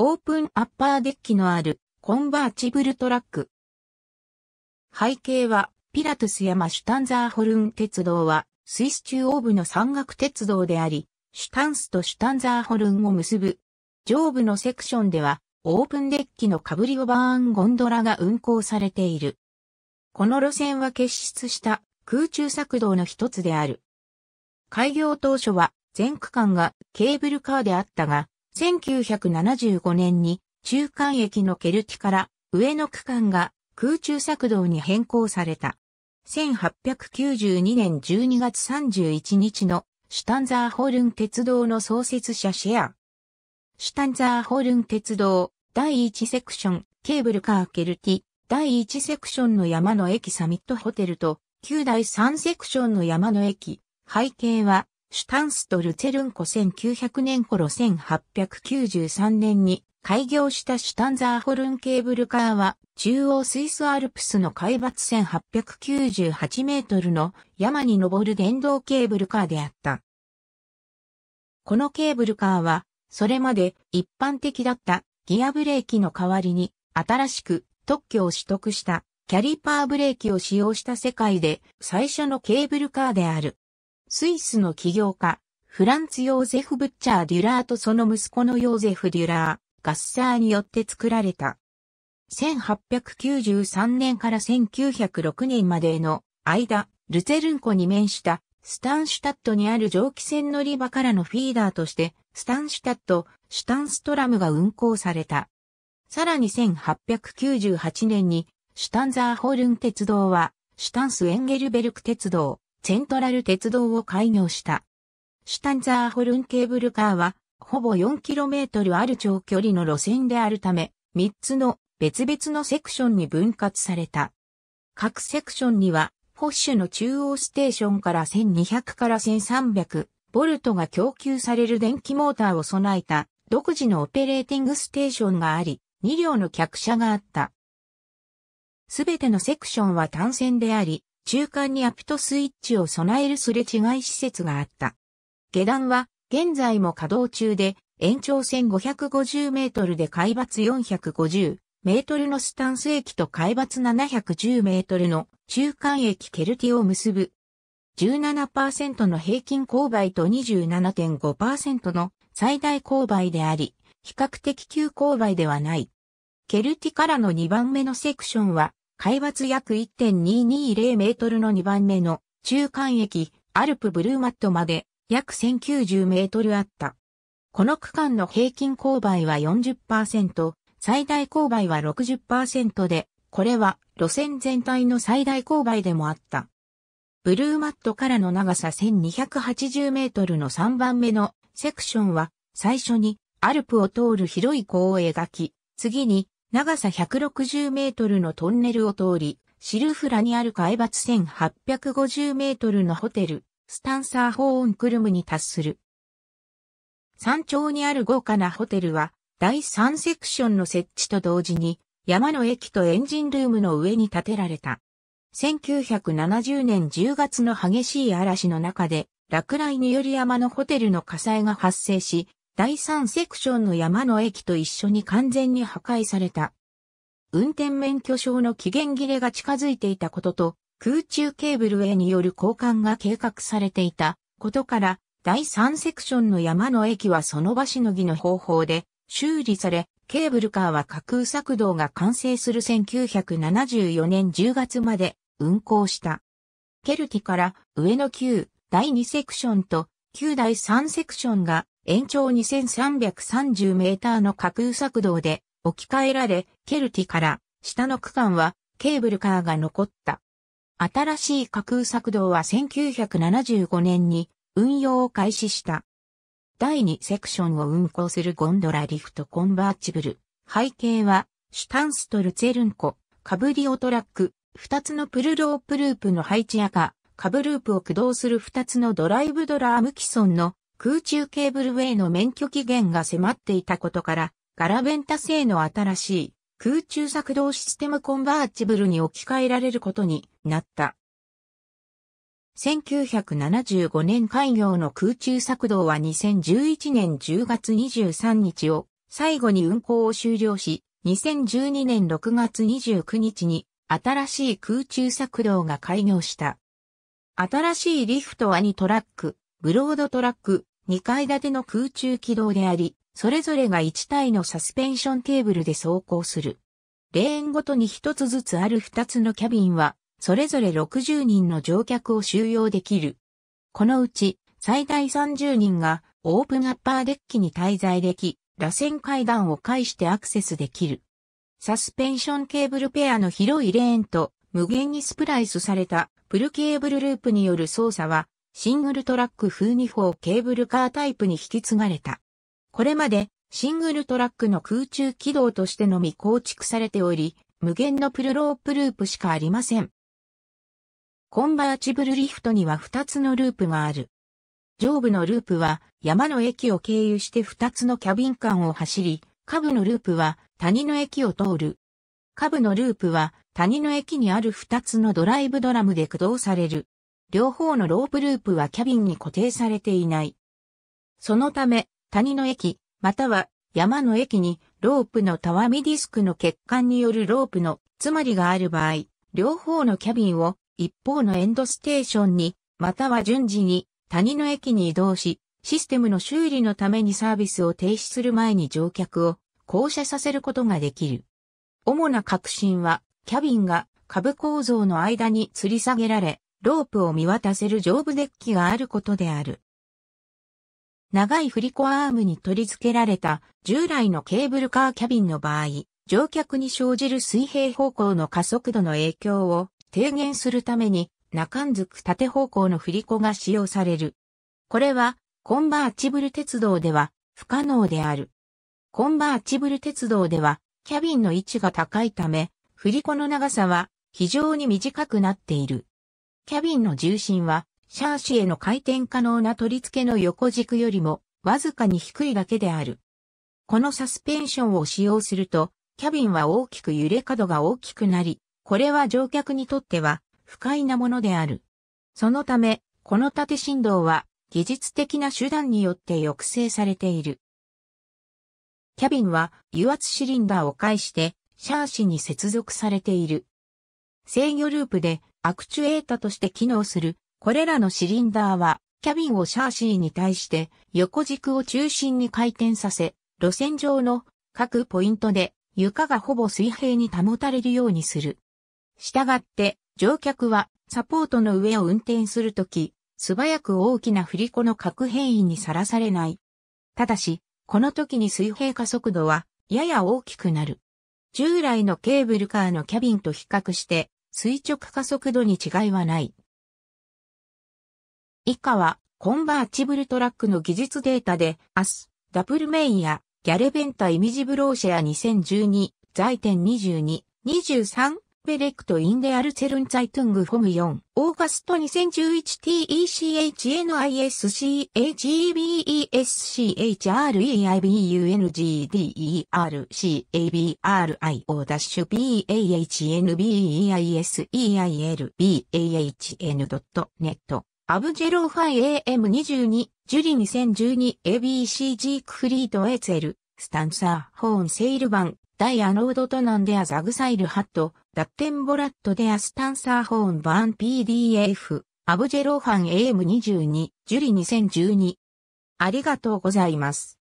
オープンアッパーデッキのあるコンバーチブルトラック。背景はピラトス山シュタンザーホルン鉄道はスイス中央部の山岳鉄道であり、シュタンスとシュタンザーホルンを結ぶ。上部のセクションではオープンデッキのカブリオバーンゴンドラが運行されている。この路線は結出した空中作動の一つである。開業当初は全区間がケーブルカーであったが、1975年に中間駅のケルティから上の区間が空中作動に変更された。1892年12月31日のシュタンザーホルン鉄道の創設者シェア。シュタンザーホルン鉄道第1セクションケーブルカーケルティ第1セクションの山の駅サミットホテルと9第3セクションの山の駅背景はシュタンスト・ルツェルンコ1900年頃1893年に開業したシュタンザーホルンケーブルカーは中央スイスアルプスの海抜1898メートルの山に登る電動ケーブルカーであった。このケーブルカーはそれまで一般的だったギアブレーキの代わりに新しく特許を取得したキャリパーブレーキを使用した世界で最初のケーブルカーである。スイスの起業家、フランツ・ヨーゼフ・ブッチャー・デュラーとその息子のヨーゼフ・デュラー、ガッサーによって作られた。1893年から1906年までの間、ルゼルン湖に面したスタンシュタットにある蒸気船乗り場からのフィーダーとして、スタンシュタット、シュタンストラムが運行された。さらに1898年に、シュタンザーホルン鉄道は、シュタンスエンゲルベルク鉄道、セントラル鉄道を開業した。シュタンザーホルンケーブルカーは、ほぼ 4km ある長距離の路線であるため、3つの別々のセクションに分割された。各セクションには、フォッシュの中央ステーションから1200から1300、ボルトが供給される電気モーターを備えた独自のオペレーティングステーションがあり、2両の客車があった。すべてのセクションは単線であり、中間にアプトスイッチを備えるすれ違い施設があった。下段は現在も稼働中で延長線550メートルで海抜450メートルのスタンス駅と海抜710メートルの中間駅ケルティを結ぶ17%の平均勾配と27.5%の最大勾配であり、比較的急勾配ではない。ケルティからの2番目のセクションは海抜約1.220メートルの2番目の中間駅アルプブルーマットまで約1090メートルあった。この区間の平均勾配は40%、最大勾配は60%で、これは路線全体の最大勾配でもあった。ブルーマットからの長さ1280メートルの3番目のセクションは最初にアルプを通る広い弧を描き、次に長さ160メートルのトンネルを通り、シルフラにある海抜1850メートルのホテル、スタンサーホーンクルムに達する。山頂にある豪華なホテルは、第3セクションの設置と同時に、山の駅とエンジンルームの上に建てられた。1970年10月の激しい嵐の中で、落雷により山のホテルの火災が発生し、第3セクションの山の駅と一緒に完全に破壊された。運転免許証の期限切れが近づいていたことと、空中ケーブルへによる交換が計画されていたことから、第3セクションの山の駅はその場しのぎの方法で修理され、ケーブルカーは架空作動が完成する1974年10月まで運行した。ケルティから上の旧第2セクションと旧第3セクションが延長2330メーターの架空作動で置き換えられ、ケルティから下の区間はケーブルカーが残った。新しい架空作動は1975年に運用を開始した。第2セクションを運行するゴンドラリフトコンバーチブル。背景は、シュタンストルツェルンコ、カブリオトラック、2つのプルロープループの配置やか、カブループを駆動する2つのドライブドラーム既存の空中ケーブルウェイの免許期限が迫っていたことから、ガラベンタ製の新しい空中作動システムコンバーチブルに置き換えられることになった。1975年開業の空中作動は2011年10月23日を最後に運行を終了し、2012年6月29日に新しい空中作動が開業した。新しいリフトは2トラック、ブロードトラック、2階建ての空中軌道であり、それぞれが1体のサスペンションケーブルで走行する。レーンごとに一つずつある2つのキャビンは、それぞれ60人の乗客を収容できる。このうち、最大30人がオープンアッパーデッキに滞在でき、螺旋階段を介してアクセスできる。サスペンションケーブルペアの広いレーンと無限にスプライスされたプルケーブルループによる操作はシングルトラック風2 4。ケーブルカータイプに引き継がれた。これまでシングルトラックの空中軌道としてのみ構築されており、無限のプルロープループしかありません。コンバーチブルリフトには2つのループがある。上部のループは山の駅を経由して2つのキャビン間を走り、下部のループは谷の駅を通る。下部のループは谷の駅にある2つのドライブドラムで駆動される。両方のロープループはキャビンに固定されていない。そのため、谷の駅、または山の駅にロープのたわみディスクの欠陥によるロープのつまりがある場合、両方のキャビンを一方のエンドステーションに、または順次に谷の駅に移動し、システムの修理のためにサービスを停止する前に乗客を降車させることができる。主な革新は、キャビンが株構造の間に吊り下げられ、ロープを見渡せる上部デッキがあることである。長い振り子アームに取り付けられた従来のケーブルカーキャビンの場合、乗客に生じる水平方向の加速度の影響を低減するために中んづく縦方向の振り子が使用される。これはコンバーチブル鉄道では不可能である。コンバーチブル鉄道ではキャビンの位置が高いため、振り子の長さは非常に短くなっている。キャビンの重心は、シャーシへの回転可能な取り付けの横軸よりも、わずかに低いだけである。このサスペンションを使用すると、キャビンは大きく揺れ角が大きくなり、これは乗客にとっては不快なものである。そのため、この縦振動は技術的な手段によって抑制されている。キャビンは油圧シリンダーを介してシャーシに接続されている。制御ループでアクチュエータとして機能する。これらのシリンダーは、キャビンをシャーシーに対して横軸を中心に回転させ、路線上の各ポイントで床がほぼ水平に保たれるようにする。したがって、乗客はサポートの上を運転するとき、素早く大きな振り子の各変異にさらされない。ただし、この時に水平加速度はやや大きくなる。従来のケーブルカーのキャビンと比較して垂直加速度に違いはない。以下は、コンバーチブルトラックの技術データで、アス、ダブルメインや、ギャレベンタイミジブローシェア2012、在点22、23、ペレクトインデアルツェルンツァイトングフォム4、オーガスト2 0 1 1 t e c h n i s c h a r e i b u n g d e r c a a b i o h a b e i s e i l b a h n アブジェローファイ AM22、ジュリ2012 ABC g クフリートエーツェル、スタンサー、ホーンセイル版、ダイアノードトナンデアザグサイルハット、ラッテンボラットデアスタンサーホーンバーン PDF、アブジェローハン AM22、ジュリ2012。ありがとうございます。